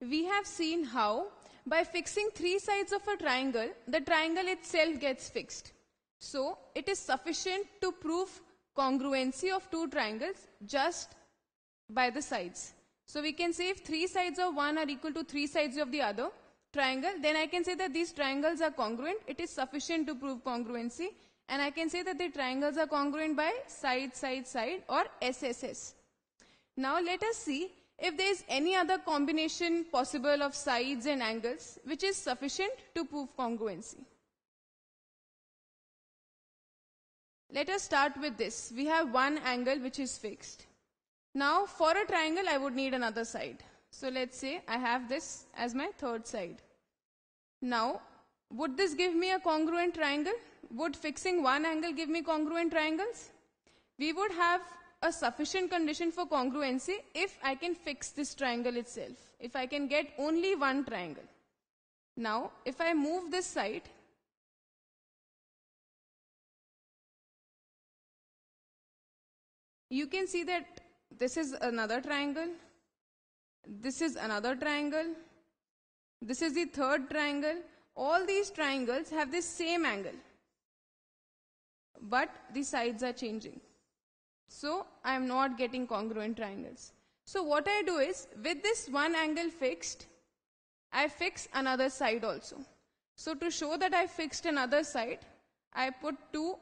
We have seen how, by fixing three sides of a triangle, the triangle itself gets fixed. So, it is sufficient to prove congruency of two triangles just by the sides. So, we can say if three sides of one are equal to three sides of the other triangle, then I can say that these triangles are congruent. It is sufficient to prove congruency. And I can say that the triangles are congruent by side, side, side or SSS. Now, let us see if there is any other combination possible of sides and angles which is sufficient to prove congruency. Let us start with this. We have one angle which is fixed. Now for a triangle I would need another side. So let's say I have this as my third side. Now would this give me a congruent triangle? Would fixing one angle give me congruent triangles? We would have a sufficient condition for congruency if I can fix this triangle itself, if I can get only one triangle. Now, if I move this side, you can see that this is another triangle, this is another triangle, this is the third triangle. All these triangles have the same angle, but the sides are changing. So I am not getting congruent triangles. So what I do is with this one angle fixed, I fix another side also. So to show that I fixed another side, I put two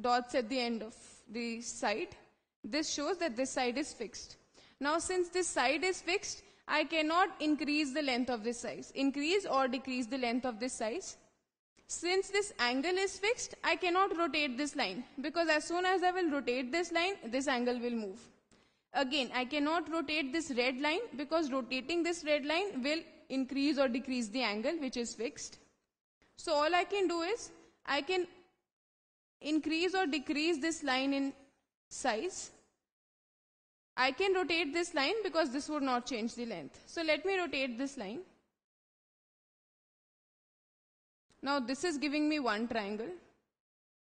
dots at the end of the side. This shows that this side is fixed. Now since this side is fixed, I cannot increase the length of this size. Increase or decrease the length of this size. Since this angle is fixed, I cannot rotate this line because as soon as I will rotate this line, this angle will move. Again, I cannot rotate this red line because rotating this red line will increase or decrease the angle which is fixed. So all I can do is, I can increase or decrease this line in size. I can rotate this line because this would not change the length. So let me rotate this line. Now this is giving me one triangle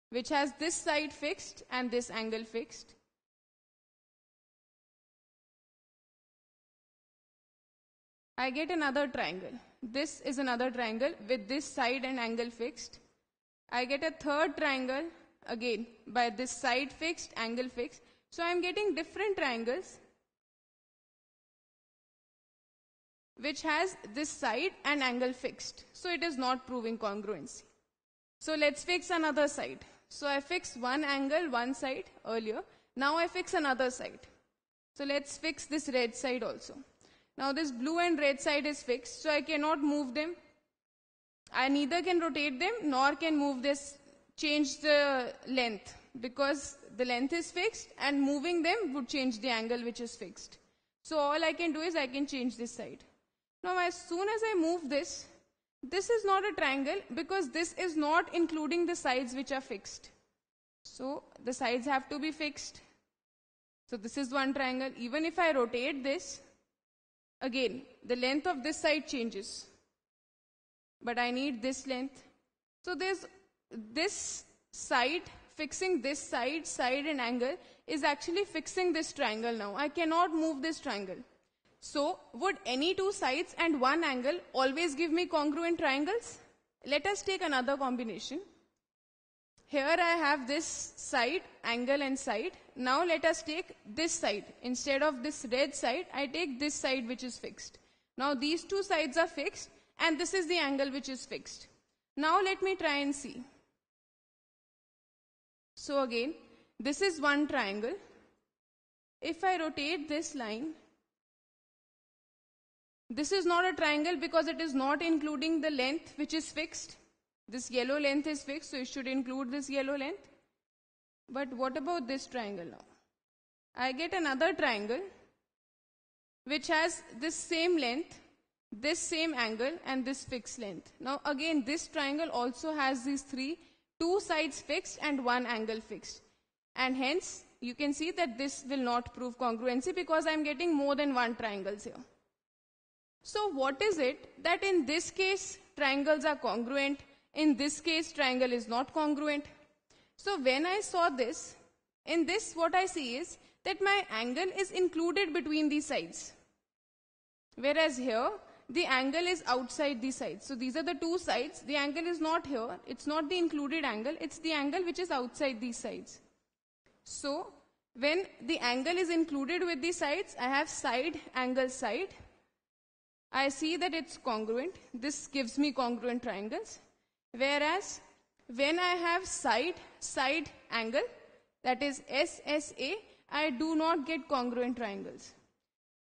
which has this side fixed and this angle fixed. I get another triangle. This is another triangle with this side and angle fixed. I get a third triangle again by this side fixed, angle fixed. So I'm getting different triangles which has this side and angle fixed. So it is not proving congruency. So let's fix another side. So I fixed one angle, one side earlier. Now I fix another side. So let's fix this red side also. Now this blue and red side is fixed, so I cannot move them. I neither can rotate them nor can move this, change the length because the length is fixed and moving them would change the angle which is fixed. So all I can do is I can change this side. Now as soon as I move this, this is not a triangle because this is not including the sides which are fixed. So the sides have to be fixed. So this is one triangle. Even if I rotate this, again, the length of this side changes. But I need this length. So there's this side, fixing this side, side and angle is actually fixing this triangle now. I cannot move this triangle. So would any two sides and one angle always give me congruent triangles? Let us take another combination. Here I have this side, angle and side. Now let us take this side. Instead of this red side, I take this side which is fixed. Now these two sides are fixed and this is the angle which is fixed. Now let me try and see. So again, this is one triangle. If I rotate this line this is not a triangle because it is not including the length which is fixed. This yellow length is fixed, so it should include this yellow length. But what about this triangle now? I get another triangle which has this same length, this same angle and this fixed length. Now again this triangle also has these three, two sides fixed and one angle fixed. And hence you can see that this will not prove congruency because I am getting more than one triangles here. So what is it that in this case triangles are congruent, in this case triangle is not congruent? So when I saw this, in this what I see is that my angle is included between these sides. Whereas here, the angle is outside the sides. So these are the two sides. The angle is not here. It's not the included angle. It's the angle which is outside these sides. So when the angle is included with the sides, I have side, angle, side. I see that it's congruent. This gives me congruent triangles. Whereas when I have side, side angle, that is SSA, I do not get congruent triangles.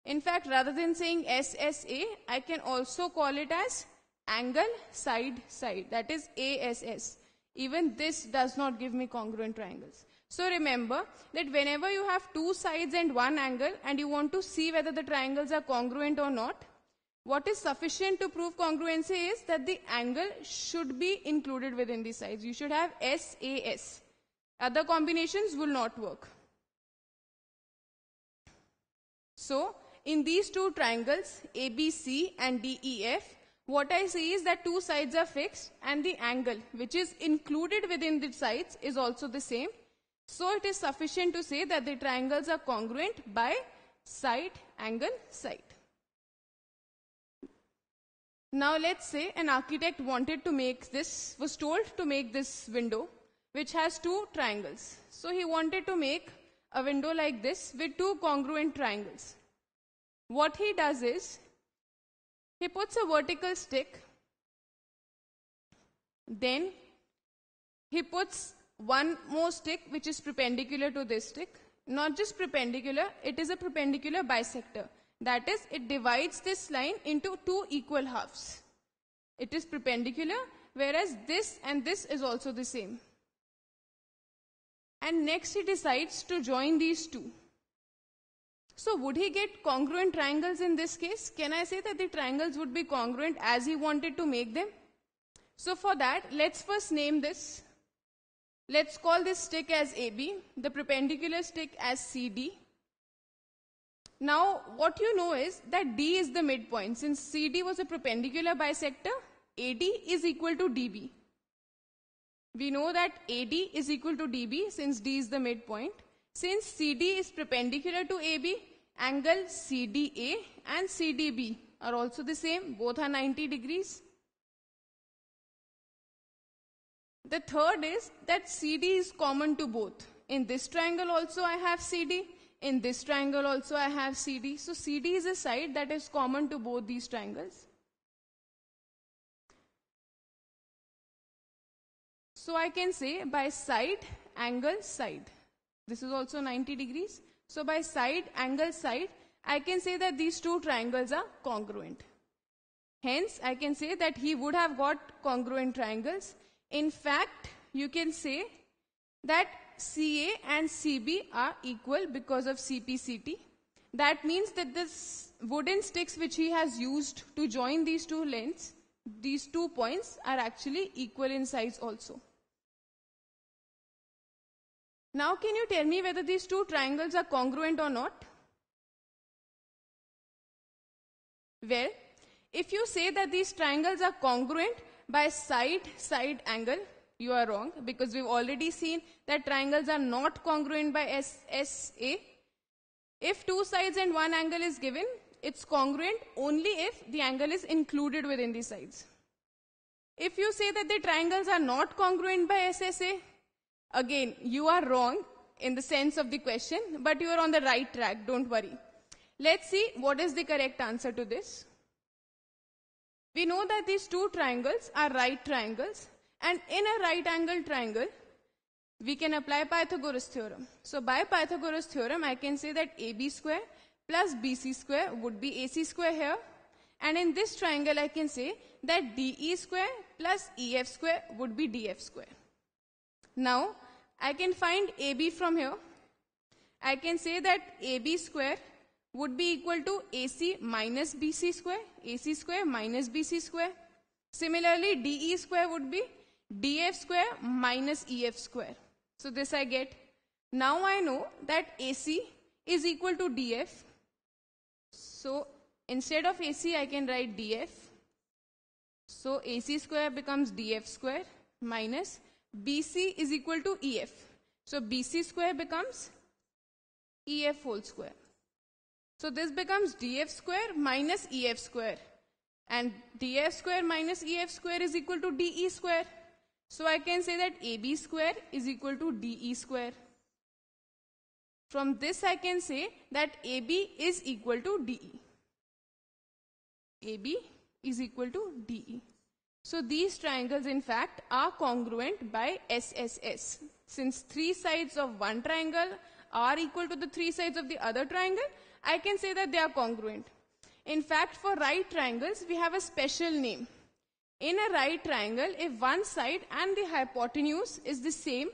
In fact, rather than saying SSA, I can also call it as angle side side, that is ASS. Even this does not give me congruent triangles. So remember that whenever you have two sides and one angle and you want to see whether the triangles are congruent or not, what is sufficient to prove congruency is that the angle should be included within the size. You should have SAS. Other combinations will not work. So, in these two triangles, ABC and DEF, what I see is that two sides are fixed and the angle which is included within the sides is also the same. So, it is sufficient to say that the triangles are congruent by side, angle, side. Now let's say an architect wanted to make this, was told to make this window which has two triangles. So he wanted to make a window like this with two congruent triangles. What he does is, he puts a vertical stick, then he puts one more stick which is perpendicular to this stick. Not just perpendicular, it is a perpendicular bisector. That is, it divides this line into two equal halves. It is perpendicular, whereas this and this is also the same. And next he decides to join these two. So would he get congruent triangles in this case? Can I say that the triangles would be congruent as he wanted to make them? So for that, let's first name this. Let's call this stick as AB, the perpendicular stick as CD, now, what you know is that D is the midpoint. Since CD was a perpendicular bisector, AD is equal to DB. We know that AD is equal to DB since D is the midpoint. Since CD is perpendicular to AB, angle CDA and CDB are also the same. Both are 90 degrees. The third is that CD is common to both. In this triangle also I have CD in this triangle also I have CD. So CD is a side that is common to both these triangles. So I can say by side, angle, side. This is also 90 degrees. So by side, angle, side, I can say that these two triangles are congruent. Hence, I can say that he would have got congruent triangles. In fact, you can say that CA and CB are equal because of CPCT. That means that this wooden sticks which he has used to join these two lengths, these two points are actually equal in size also. Now can you tell me whether these two triangles are congruent or not? Well, if you say that these triangles are congruent by side-side angle, you are wrong because we've already seen that triangles are not congruent by SSA. If two sides and one angle is given, it's congruent only if the angle is included within the sides. If you say that the triangles are not congruent by SSA, again, you are wrong in the sense of the question, but you are on the right track, don't worry. Let's see what is the correct answer to this. We know that these two triangles are right triangles and in a right angle triangle, we can apply Pythagoras theorem. So by Pythagoras theorem, I can say that AB square plus BC square would be AC square here. And in this triangle, I can say that DE square plus EF square would be DF square. Now, I can find AB from here. I can say that AB square would be equal to AC minus BC square, AC square minus BC square. Similarly, DE square would be df square minus ef square. So this I get. Now I know that AC is equal to df. So instead of AC I can write df. So AC square becomes df square minus BC is equal to EF. So BC square becomes EF whole square. So this becomes df square minus EF square. And df square minus EF square is equal to dE square. So I can say that AB square is equal to DE square. From this I can say that AB is equal to DE. AB is equal to DE. So these triangles in fact are congruent by SSS. Since three sides of one triangle are equal to the three sides of the other triangle, I can say that they are congruent. In fact, for right triangles, we have a special name in a right triangle, if one side and the hypotenuse is the same,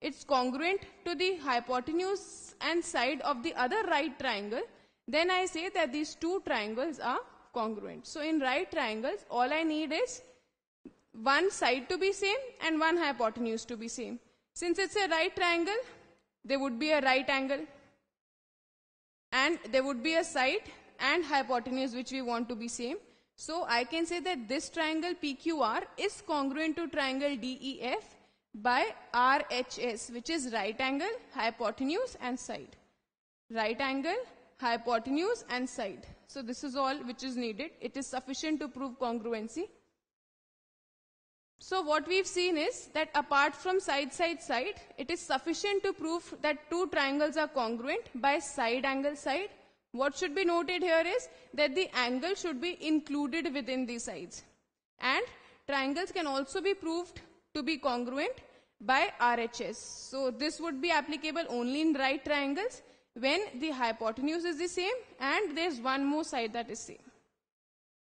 it's congruent to the hypotenuse and side of the other right triangle, then I say that these two triangles are congruent. So in right triangles, all I need is one side to be same and one hypotenuse to be same. Since it's a right triangle, there would be a right angle and there would be a side and hypotenuse which we want to be same so I can say that this triangle PQR is congruent to triangle DEF by RHS which is right angle, hypotenuse and side. Right angle, hypotenuse and side. So this is all which is needed. It is sufficient to prove congruency. So what we've seen is that apart from side, side, side, it is sufficient to prove that two triangles are congruent by side angle, side what should be noted here is that the angle should be included within the sides. And triangles can also be proved to be congruent by RHS. So this would be applicable only in right triangles when the hypotenuse is the same and there's one more side that is same.